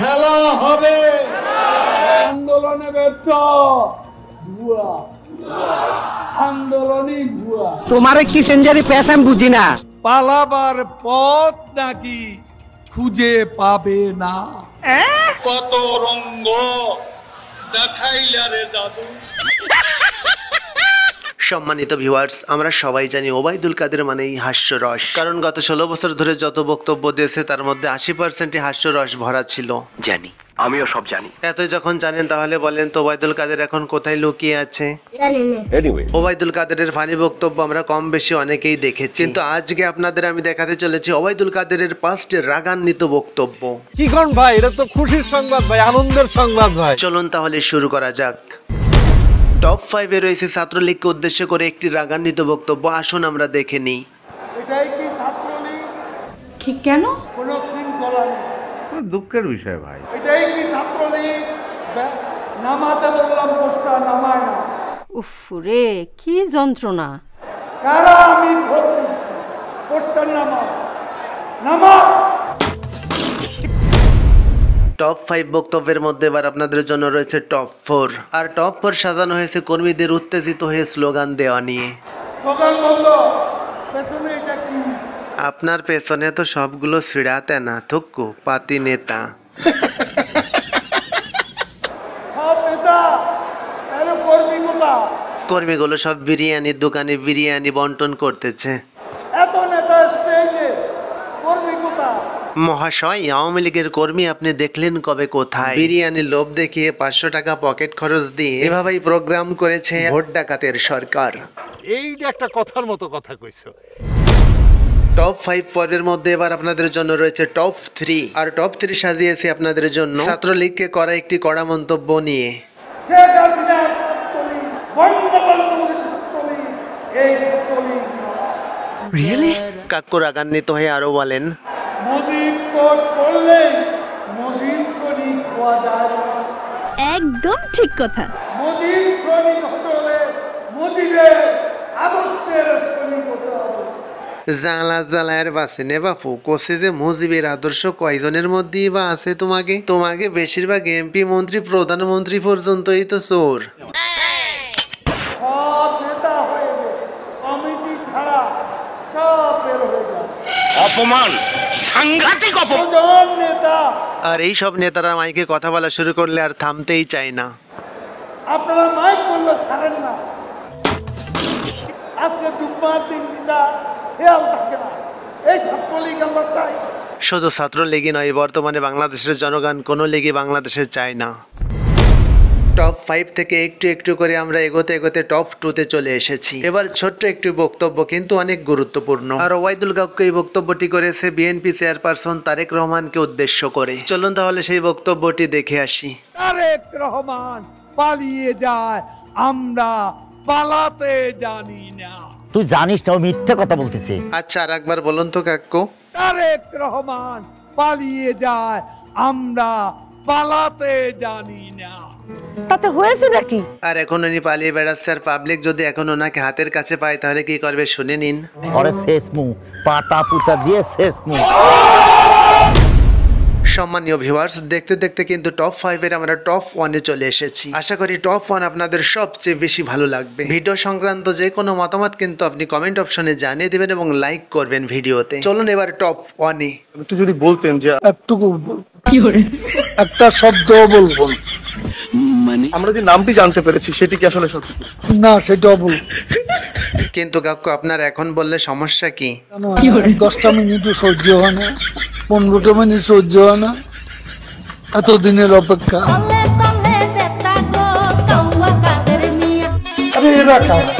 খেলা হবে আন্দোলনে ব্যর্থ ভুয়া আন্দোলনই ভুয়া তোমারে কি সেঞ্জারি পেশাম বুঝি না পালাবার পথ নাকি খুঁজে পাবে না কত রঙ্গ দেখাইলারে জাদু সম্মানিত ভিউয়ার্স আমরা সবাই জানি ওবায়দুল কাদের মানেই হাস্যরস কারণ গত ষোলো বছর ধরে যত বক্তব্য দিয়েছে তার মধ্যে আশি পার্সেন্টই হাস্যরস ভরা ছিল জানি আমিও সব জানি যখন জানেন তাহলে বলেন তো ওবায়দুল কাদের এখন কোথায় লুকিয়ে আছে ওবায়দুল কাদের ফানি বক্তব্য আমরা কম বেশি অনেকেই দেখেছি কিন্তু আজকে আপনাদের আমি দেখাতে চলেছি ওবায়দুল কাদেরের পাঁচটি রাগান্বিত বক্তব্য কি কোন ভাই এটা তো খুশির সংবাদ ভাই আনন্দের সংবাদ ভাই চলুন তাহলে শুরু করা যাক টপ ফাইভে রয়েছে ছাত্রলীগকে উদ্দেশ্য করে একটি রাগান্বিত বক্তব্য আসুন আমরা দেখে নিই এটাই কি ঠিক কেন শৃঙ্খলা দুঃখের বিষয় ভাই এটাই কি ছাত্রলীগ রে কি যন্ত্রণা কারা আমি ভোট দিচ্ছি পোস্টার নামা নামা টপ ফাইভ বক্তব্যের মধ্যে এবার আপনাদের জন্য রয়েছে টপ ফোর আর টপ ফোর সাজানো হয়েছে কর্মীদের উত্তেজিত হয়ে স্লোগান দেওয়া নিয়ে আপনার পেছনে তো সবগুলো সিড়াতে না থুকু পাতি নেতা কর্মীগুলো সব বিরিয়ানির দোকানে বিরিয়ানি বন্টন করতেছে এত নেতা স্টেজে মহাশয় আওয়ামী লীগের কর্মী আপনি দেখলেন কবে কোথায় বিরিয়ানির লোভ দেখিয়ে পাঁচশো টাকা পকেট খরচ দিয়ে এভাবেই প্রোগ্রাম করেছে ভোট ডাকাতের সরকার এইটা একটা কথার মতো কথা কইছো টপ ফাইভ পদের মধ্যে এবার আপনাদের জন্য রয়েছে টপ থ্রি আর টপ থ্রি সাজিয়েছি আপনাদের জন্য ছাত্রলীগকে করা একটি কড়া মন্তব্য নিয়ে এই কাকু রাগান্বিত হয়ে আরও বলেন একদম ঠিক কথা জালা জালায়ের বাসে নে ফু কোসে যে মুজিবের আদর্শ কয়জনের মধ্যেই বা আছে তোমাকে তোমাকে বেশিরভাগ এমপি মন্ত্রী প্রধানমন্ত্রী পর্যন্তই তো চোর অপমান সাংঘাতিক অপমান আর এই সব নেতারা মাইকে কথা বলা শুরু করলে আর থামতেই চায় না আপনারা মাইক করলে ছাড়েন না আজকে দিন খেয়াল থাকে না এই আমরা চাই শুধু ছাত্রলীগই নয় বর্তমানে বাংলাদেশের জনগণ কোনো লীগই বাংলাদেশে চায় না টপ ফাইভ থেকে একটু একটু করে আমরা এগোতে এগোতে টপ টু তে চলে এসেছি এবার ছোট্ট একটি বক্তব্য কিন্তু অনেক গুরুত্বপূর্ণ আর ওয়াইদুল গাউকে এই বক্তব্যটি করেছে বিএনপি চেয়ারপারসন তারেক রহমানকে উদ্দেশ্য করে চলুন তাহলে সেই বক্তব্যটি দেখে আসি তারেক রহমান পালিয়ে যায় আমরা পালাতে জানি না তুই জানিস না ও মিথ্যে কথা বলতেছে আচ্ছা আর একবার বলুন তো কাকু তারেক রহমান পালিয়ে যায় আমরা পালাতে জানি না তাতে হয়েছে নাকি আর এখন উনি পালিয়ে বেড়াচ্ছে আর পাবলিক যদি এখন ওনাকে হাতের কাছে পায় তাহলে কি করবে শুনে নিন ওরে শেষ মু পাটা পুতা দিয়ে শেষ মু সম্মানীয় ভিউয়ার্স দেখতে দেখতে কিন্তু টপ ফাইভ এর আমরা টপ ওয়ানে চলে এসেছি আশা করি টপ ওয়ান আপনাদের সবচেয়ে বেশি ভালো লাগবে ভিডিও সংক্রান্ত যে কোনো মতামত কিন্তু আপনি কমেন্ট অপশনে জানিয়ে দেবেন এবং লাইক করবেন ভিডিওতে চলুন এবার টপ ওয়ানে একটু যদি বলতেন যে একটুকু একটা শব্দ বলবো মানে? আমরা যে নামটি জানতে পেরেছি সেটি কি আসলে সত্যি না সেটা কিন্তু কাকু আপনার এখন বললে সমস্যা কি দশটা মিনিটও সহ্য হয় না পনেরোটা মিনিট সহ্য হয় না এতদিনের অপেক্ষা আরে